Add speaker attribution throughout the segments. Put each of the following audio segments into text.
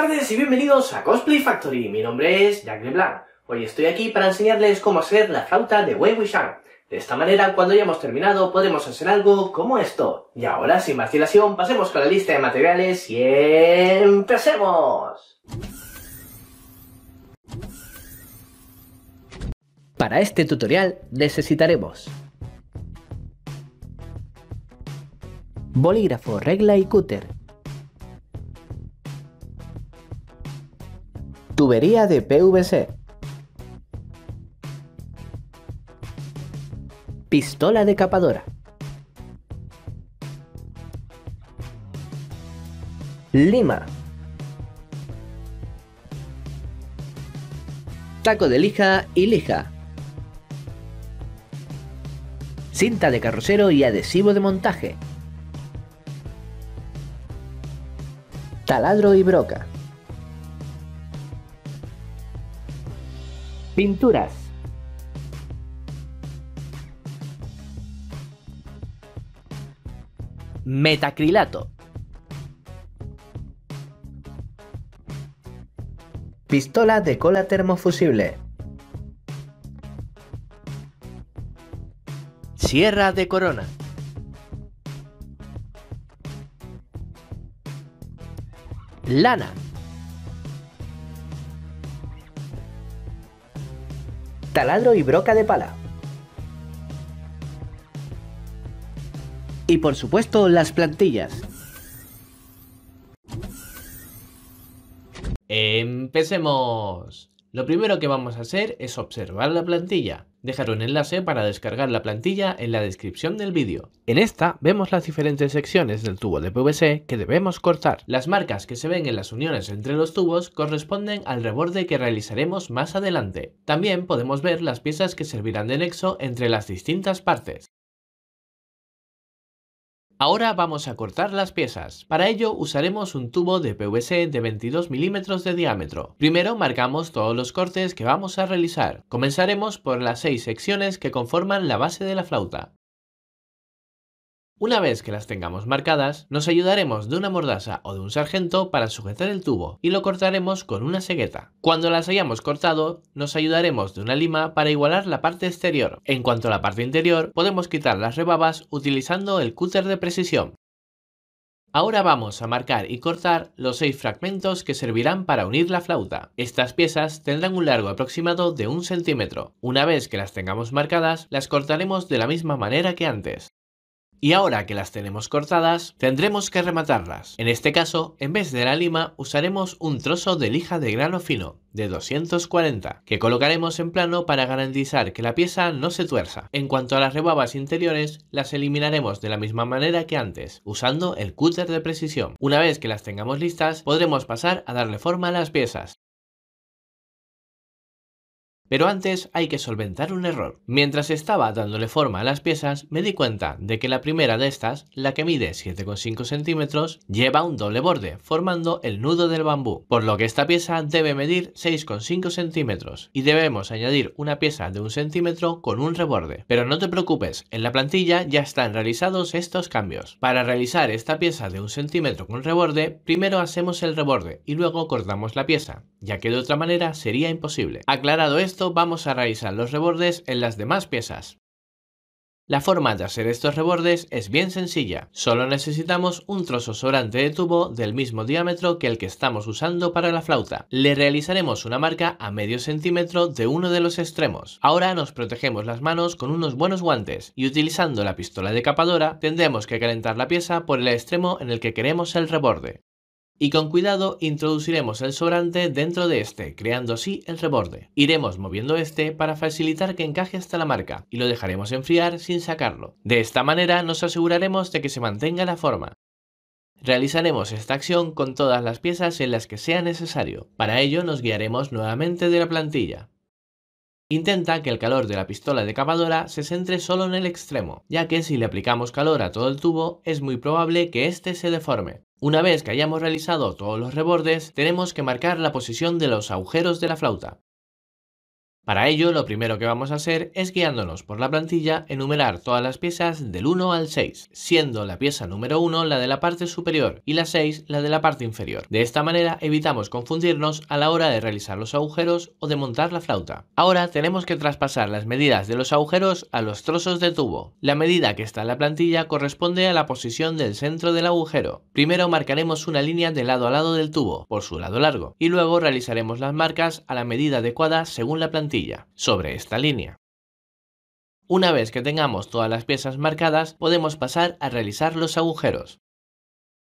Speaker 1: Buenas tardes y bienvenidos a Cosplay Factory. Mi nombre es Jack LeBlanc. Hoy estoy aquí para enseñarles cómo hacer la flauta de
Speaker 2: Wei Wuxian. De esta manera, cuando hayamos terminado, podemos hacer algo como esto. Y ahora, sin más dilación, pasemos con la lista de materiales y empecemos. Para este tutorial necesitaremos bolígrafo, regla y cúter, Tubería de PVC. Pistola decapadora. Lima. Taco de lija y lija. Cinta de carrocero y adhesivo de montaje. Taladro y broca. pinturas. Metacrilato. Pistola de cola termofusible. Sierra de Corona. Lana. taladro y broca de pala. Y por supuesto las plantillas.
Speaker 1: Empecemos. Lo primero que vamos a hacer es observar la plantilla. Dejaré un enlace para descargar la plantilla en la descripción del vídeo. En esta vemos las diferentes secciones del tubo de PVC que debemos cortar. Las marcas que se ven en las uniones entre los tubos corresponden al reborde que realizaremos más adelante. También podemos ver las piezas que servirán de nexo entre las distintas partes. Ahora vamos a cortar las piezas. Para ello usaremos un tubo de PVC de 22 milímetros de diámetro. Primero marcamos todos los cortes que vamos a realizar. Comenzaremos por las seis secciones que conforman la base de la flauta. Una vez que las tengamos marcadas, nos ayudaremos de una mordaza o de un sargento para sujetar el tubo y lo cortaremos con una segueta. Cuando las hayamos cortado, nos ayudaremos de una lima para igualar la parte exterior. En cuanto a la parte interior, podemos quitar las rebabas utilizando el cúter de precisión. Ahora vamos a marcar y cortar los seis fragmentos que servirán para unir la flauta. Estas piezas tendrán un largo aproximado de un centímetro. Una vez que las tengamos marcadas, las cortaremos de la misma manera que antes. Y ahora que las tenemos cortadas, tendremos que rematarlas. En este caso, en vez de la lima, usaremos un trozo de lija de grano fino, de 240, que colocaremos en plano para garantizar que la pieza no se tuerza. En cuanto a las rebabas interiores, las eliminaremos de la misma manera que antes, usando el cúter de precisión. Una vez que las tengamos listas, podremos pasar a darle forma a las piezas. Pero antes hay que solventar un error. Mientras estaba dándole forma a las piezas, me di cuenta de que la primera de estas, la que mide 7,5 centímetros, lleva un doble borde, formando el nudo del bambú, por lo que esta pieza debe medir 6,5 centímetros y debemos añadir una pieza de un centímetro con un reborde. Pero no te preocupes, en la plantilla ya están realizados estos cambios. Para realizar esta pieza de un centímetro con reborde, primero hacemos el reborde y luego cortamos la pieza, ya que de otra manera sería imposible. Aclarado esto, vamos a realizar los rebordes en las demás piezas. La forma de hacer estos rebordes es bien sencilla, solo necesitamos un trozo sobrante de tubo del mismo diámetro que el que estamos usando para la flauta. Le realizaremos una marca a medio centímetro de uno de los extremos. Ahora nos protegemos las manos con unos buenos guantes y utilizando la pistola decapadora tendremos que calentar la pieza por el extremo en el que queremos el reborde y con cuidado introduciremos el sobrante dentro de este, creando así el reborde. Iremos moviendo este para facilitar que encaje hasta la marca y lo dejaremos enfriar sin sacarlo. De esta manera nos aseguraremos de que se mantenga la forma. Realizaremos esta acción con todas las piezas en las que sea necesario. Para ello nos guiaremos nuevamente de la plantilla. Intenta que el calor de la pistola de cavadora se centre solo en el extremo, ya que si le aplicamos calor a todo el tubo es muy probable que éste se deforme. Una vez que hayamos realizado todos los rebordes, tenemos que marcar la posición de los agujeros de la flauta. Para ello, lo primero que vamos a hacer es guiándonos por la plantilla, enumerar todas las piezas del 1 al 6, siendo la pieza número 1 la de la parte superior y la 6 la de la parte inferior. De esta manera evitamos confundirnos a la hora de realizar los agujeros o de montar la flauta. Ahora tenemos que traspasar las medidas de los agujeros a los trozos de tubo. La medida que está en la plantilla corresponde a la posición del centro del agujero. Primero marcaremos una línea de lado a lado del tubo, por su lado largo, y luego realizaremos las marcas a la medida adecuada según la plantilla sobre esta línea. Una vez que tengamos todas las piezas marcadas, podemos pasar a realizar los agujeros.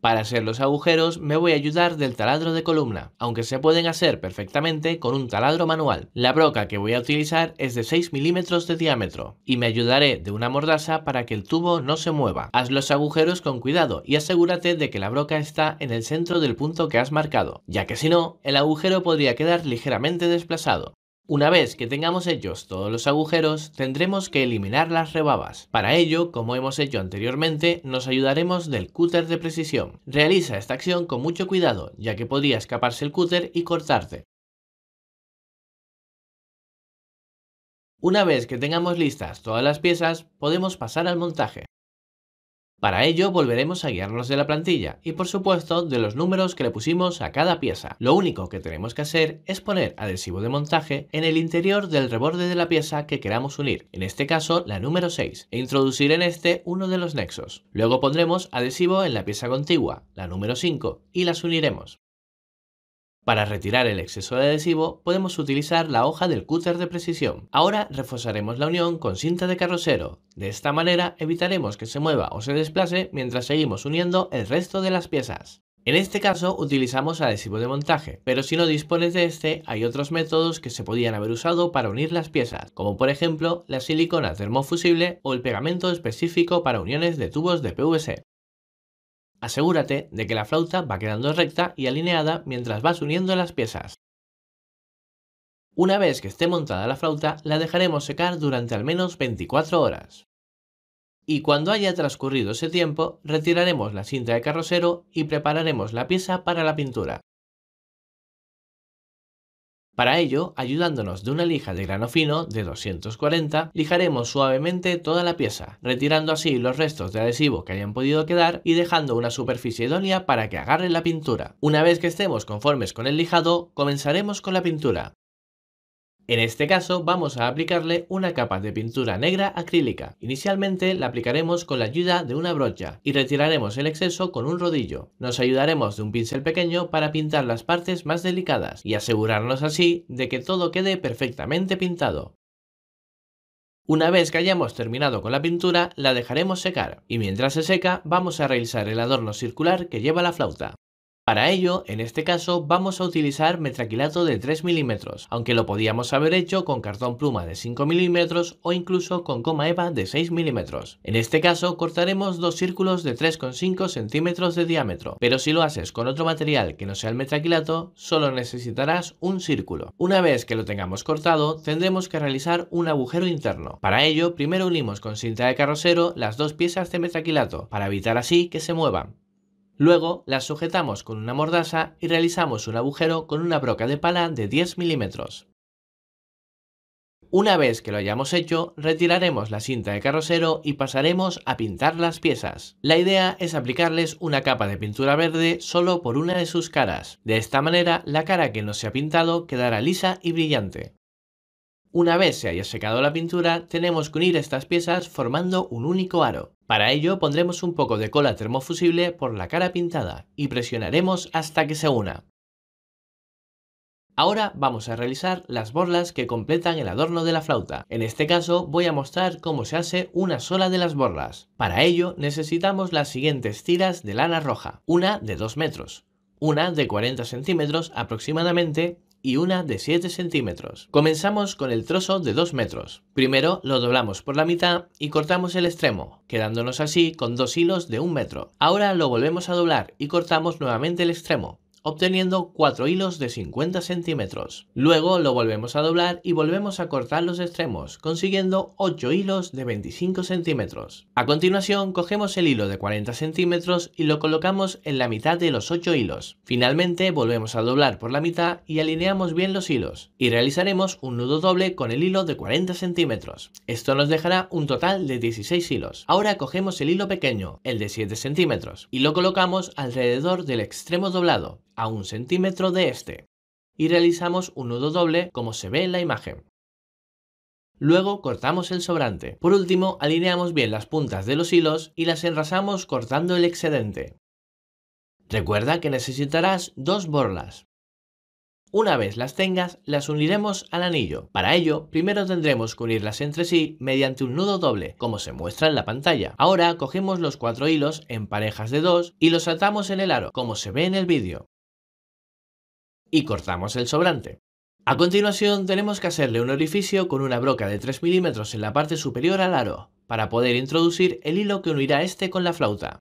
Speaker 1: Para hacer los agujeros me voy a ayudar del taladro de columna, aunque se pueden hacer perfectamente con un taladro manual. La broca que voy a utilizar es de 6 milímetros de diámetro y me ayudaré de una mordaza para que el tubo no se mueva. Haz los agujeros con cuidado y asegúrate de que la broca está en el centro del punto que has marcado, ya que si no, el agujero podría quedar ligeramente desplazado. Una vez que tengamos hechos todos los agujeros, tendremos que eliminar las rebabas. Para ello, como hemos hecho anteriormente, nos ayudaremos del cúter de precisión. Realiza esta acción con mucho cuidado, ya que podría escaparse el cúter y cortarte. Una vez que tengamos listas todas las piezas, podemos pasar al montaje. Para ello volveremos a guiarnos de la plantilla y por supuesto de los números que le pusimos a cada pieza. Lo único que tenemos que hacer es poner adhesivo de montaje en el interior del reborde de la pieza que queramos unir, en este caso la número 6, e introducir en este uno de los nexos. Luego pondremos adhesivo en la pieza contigua, la número 5, y las uniremos. Para retirar el exceso de adhesivo podemos utilizar la hoja del cúter de precisión. Ahora reforzaremos la unión con cinta de carrocero. De esta manera evitaremos que se mueva o se desplace mientras seguimos uniendo el resto de las piezas. En este caso utilizamos adhesivo de montaje, pero si no dispones de este hay otros métodos que se podían haber usado para unir las piezas, como por ejemplo la silicona termofusible o el pegamento específico para uniones de tubos de PVC. Asegúrate de que la flauta va quedando recta y alineada mientras vas uniendo las piezas. Una vez que esté montada la flauta, la dejaremos secar durante al menos 24 horas. Y cuando haya transcurrido ese tiempo, retiraremos la cinta de carrocero y prepararemos la pieza para la pintura. Para ello, ayudándonos de una lija de grano fino de 240, lijaremos suavemente toda la pieza, retirando así los restos de adhesivo que hayan podido quedar y dejando una superficie idónea para que agarre la pintura. Una vez que estemos conformes con el lijado, comenzaremos con la pintura. En este caso vamos a aplicarle una capa de pintura negra acrílica. Inicialmente la aplicaremos con la ayuda de una brocha y retiraremos el exceso con un rodillo. Nos ayudaremos de un pincel pequeño para pintar las partes más delicadas y asegurarnos así de que todo quede perfectamente pintado. Una vez que hayamos terminado con la pintura, la dejaremos secar y mientras se seca vamos a realizar el adorno circular que lleva la flauta. Para ello, en este caso, vamos a utilizar metraquilato de 3 milímetros, aunque lo podíamos haber hecho con cartón pluma de 5 milímetros o incluso con coma eva de 6 milímetros. En este caso, cortaremos dos círculos de 3,5 centímetros de diámetro, pero si lo haces con otro material que no sea el metraquilato, solo necesitarás un círculo. Una vez que lo tengamos cortado, tendremos que realizar un agujero interno. Para ello, primero unimos con cinta de carrocero las dos piezas de metraquilato, para evitar así que se muevan. Luego las sujetamos con una mordaza y realizamos un agujero con una broca de pala de 10 milímetros. Una vez que lo hayamos hecho, retiraremos la cinta de carrocero y pasaremos a pintar las piezas. La idea es aplicarles una capa de pintura verde solo por una de sus caras. De esta manera, la cara que no se ha pintado quedará lisa y brillante. Una vez se haya secado la pintura, tenemos que unir estas piezas formando un único aro. Para ello pondremos un poco de cola termofusible por la cara pintada y presionaremos hasta que se una. Ahora vamos a realizar las borlas que completan el adorno de la flauta. En este caso voy a mostrar cómo se hace una sola de las borlas. Para ello necesitamos las siguientes tiras de lana roja, una de 2 metros, una de 40 centímetros aproximadamente y una de 7 centímetros. Comenzamos con el trozo de 2 metros. Primero lo doblamos por la mitad y cortamos el extremo, quedándonos así con dos hilos de 1 metro. Ahora lo volvemos a doblar y cortamos nuevamente el extremo obteniendo 4 hilos de 50 centímetros. Luego lo volvemos a doblar y volvemos a cortar los extremos, consiguiendo 8 hilos de 25 centímetros. A continuación cogemos el hilo de 40 centímetros y lo colocamos en la mitad de los 8 hilos. Finalmente volvemos a doblar por la mitad y alineamos bien los hilos. Y realizaremos un nudo doble con el hilo de 40 centímetros. Esto nos dejará un total de 16 hilos. Ahora cogemos el hilo pequeño, el de 7 centímetros, y lo colocamos alrededor del extremo doblado a un centímetro de este y realizamos un nudo doble como se ve en la imagen. Luego cortamos el sobrante. Por último, alineamos bien las puntas de los hilos y las enrasamos cortando el excedente. Recuerda que necesitarás dos borlas. Una vez las tengas, las uniremos al anillo. Para ello, primero tendremos que unirlas entre sí mediante un nudo doble, como se muestra en la pantalla. Ahora cogemos los cuatro hilos en parejas de dos y los atamos en el aro, como se ve en el vídeo y cortamos el sobrante. A continuación tenemos que hacerle un orificio con una broca de 3 milímetros en la parte superior al aro, para poder introducir el hilo que unirá este con la flauta.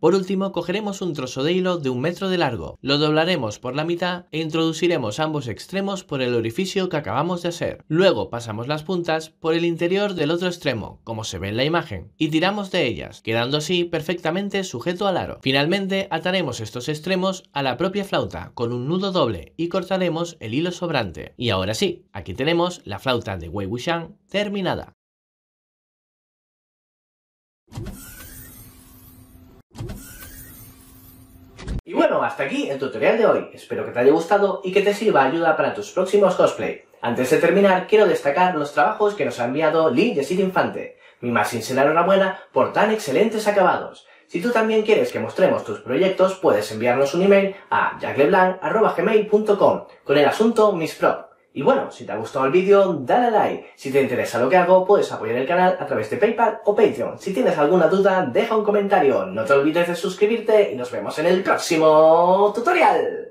Speaker 1: Por último, cogeremos un trozo de hilo de un metro de largo, lo doblaremos por la mitad e introduciremos ambos extremos por el orificio que acabamos de hacer. Luego pasamos las puntas por el interior del otro extremo, como se ve en la imagen, y tiramos de ellas, quedando así perfectamente sujeto al aro. Finalmente, ataremos estos extremos a la propia flauta con un nudo doble y cortaremos el hilo sobrante. Y ahora sí, aquí tenemos la flauta de Wei Wuxian terminada. Y bueno, hasta aquí el tutorial de hoy. Espero que te haya gustado y que te sirva ayuda para tus próximos cosplay. Antes de terminar, quiero destacar los trabajos que nos ha enviado Lee City Infante. Mi más sincera enhorabuena por tan excelentes acabados. Si tú también quieres que mostremos tus proyectos, puedes enviarnos un email a jackleblanc.com con el asunto Miss Prop. Y bueno, si te ha gustado el vídeo, dale a like. Si te interesa lo que hago, puedes apoyar el canal a través de PayPal o
Speaker 2: Patreon. Si tienes alguna duda, deja un comentario. No te olvides de suscribirte y nos vemos en el próximo tutorial.